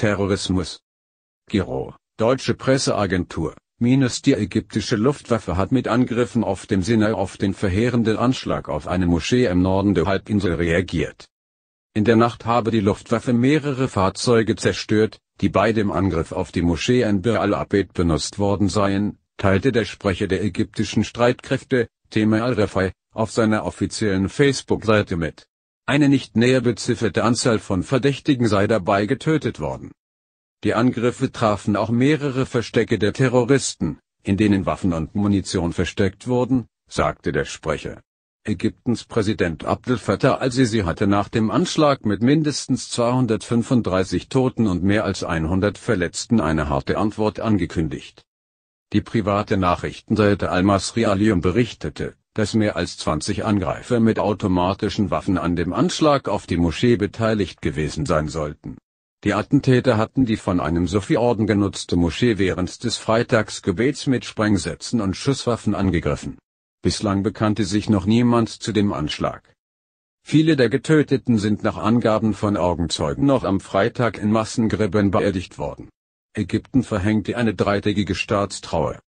Terrorismus. Giro, deutsche Presseagentur, minus die ägyptische Luftwaffe hat mit Angriffen auf dem Sinai auf den verheerenden Anschlag auf eine Moschee im Norden der Halbinsel reagiert. In der Nacht habe die Luftwaffe mehrere Fahrzeuge zerstört, die bei dem Angriff auf die Moschee in Bir al-Abed benutzt worden seien, teilte der Sprecher der ägyptischen Streitkräfte, Tema al-Rafai, auf seiner offiziellen Facebook-Seite mit. Eine nicht näher bezifferte Anzahl von Verdächtigen sei dabei getötet worden. Die Angriffe trafen auch mehrere Verstecke der Terroristen, in denen Waffen und Munition versteckt wurden, sagte der Sprecher. Ägyptens Präsident Abdel Fattah al-Sisi hatte nach dem Anschlag mit mindestens 235 Toten und mehr als 100 Verletzten eine harte Antwort angekündigt. Die private Nachrichtenseite Al-Masri Alium berichtete, dass mehr als 20 Angreifer mit automatischen Waffen an dem Anschlag auf die Moschee beteiligt gewesen sein sollten. Die Attentäter hatten die von einem sophie orden genutzte Moschee während des Freitagsgebets mit Sprengsätzen und Schusswaffen angegriffen. Bislang bekannte sich noch niemand zu dem Anschlag. Viele der Getöteten sind nach Angaben von Augenzeugen noch am Freitag in Massengräbern beerdigt worden. Ägypten verhängte eine dreitägige Staatstrauer